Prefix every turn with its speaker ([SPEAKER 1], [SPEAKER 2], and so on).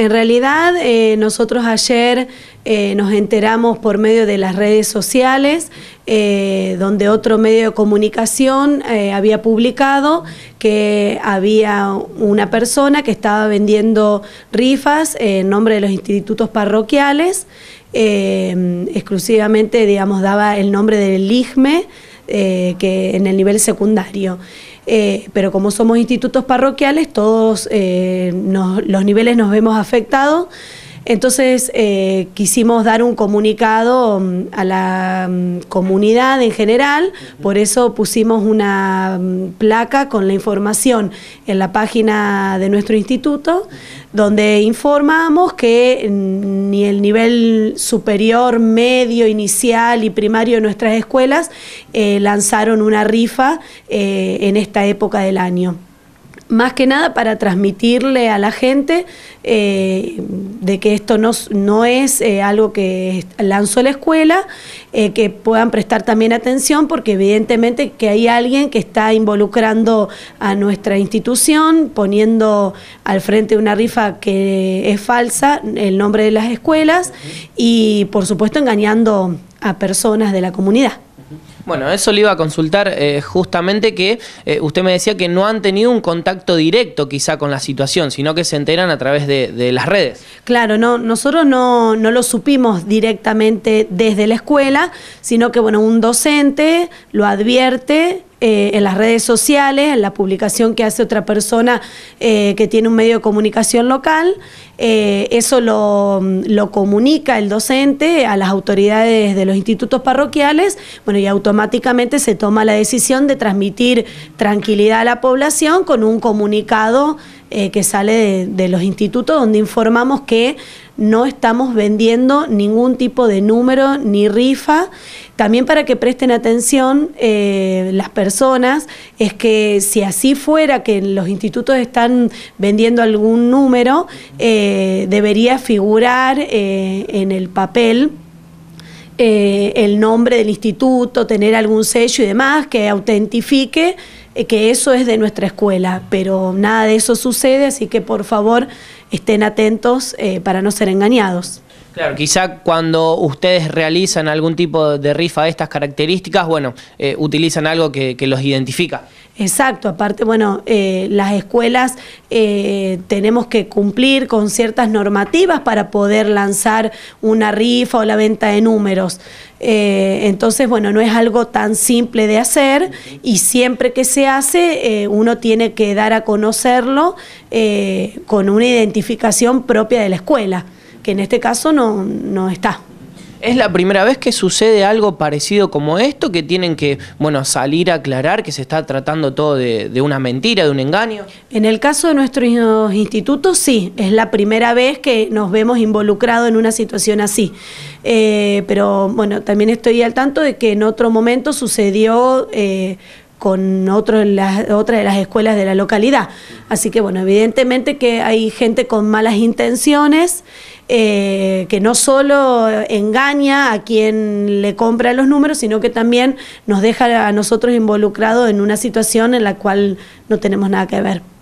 [SPEAKER 1] En realidad, eh, nosotros ayer eh, nos enteramos por medio de las redes sociales, eh, donde otro medio de comunicación había publicado que había una persona que estaba vendiendo rifas en nombre de los institutos parroquiales, exclusivamente, digamos, daba el nombre del IGME, que en el nivel secundario. Eh, pero como somos institutos parroquiales, todos eh, los niveles nos vemos afectados. Entonces eh, quisimos dar un comunicado mm, a la mm, comunidad en general, por eso pusimos una mm, placa con la información en la página de nuestro instituto, donde informamos que ni el nivel superior, medio, inicial y primario de nuestras escuelas eh, lanzaron una rifa eh, en esta época del año más que nada para transmitirle a la gente eh, de que esto no, no es eh, algo que lanzó la escuela, eh, que puedan prestar también atención porque evidentemente que hay alguien que está involucrando a nuestra institución, poniendo al frente una rifa que es falsa el nombre de las escuelas y por supuesto engañando a personas de la comunidad.
[SPEAKER 2] Bueno, eso le iba a consultar eh, justamente que eh, usted me decía que no han tenido un contacto directo quizá con la situación, sino que se enteran a través de, de las redes.
[SPEAKER 1] Claro, no, nosotros no, no, lo supimos directamente desde la escuela, sino que bueno, un docente lo advierte eh, en las redes sociales, en la publicación que hace otra persona eh, que tiene un medio de comunicación local. Eh, eso mm, lo, comunica el docente a las autoridades de los institutos parroquiales, bueno, y automáticamente se toma la decisión de transmitir tranquilidad a la población con un comunicado que sale de los institutos donde informamos que no estamos vendiendo ningún tipo de número ni rifa. También para que presten atención eh, las personas, es que si así fuera que los institutos están vendiendo algún número, eh, debería figurar eh, en el papel. el nombre del instituto, tener algún sello y demás que autentifique que eso es de nuestra escuela, pero nada de eso sucede, así que por favor estén atentos para no ser engañados.
[SPEAKER 2] Claro, quizá cuando ustedes realizan algún tipo de rifa de estas características, bueno, eh, utilizan algo que, los identifica. Exacto,
[SPEAKER 1] aparte, bueno, eh, las escuelas eh, tenemos que cumplir con ciertas normativas para poder lanzar una rifa o la venta de números. entonces, bueno, no es algo tan simple de hacer y siempre que se hace, uno tiene que dar a conocerlo con una identificación propia de la escuela en este caso no, está.
[SPEAKER 2] ¿Es la primera vez que sucede algo parecido como esto, que tienen que bueno, salir a aclarar que se está tratando todo de, una mentira, de un engaño? En el caso de nuestros institutos, sí, es la primera
[SPEAKER 1] vez que nos vemos involucrados en una situación así. Eh, pero bueno, también estoy al tanto de que en otro momento sucedió... Eh, con otro, otra de las escuelas de la localidad. Así que bueno, evidentemente que hay gente con malas intenciones, eh, que no solo engaña a quien le compra los números, sino que también nos deja a nosotros involucrados en una situación en la cual
[SPEAKER 2] no tenemos nada que ver.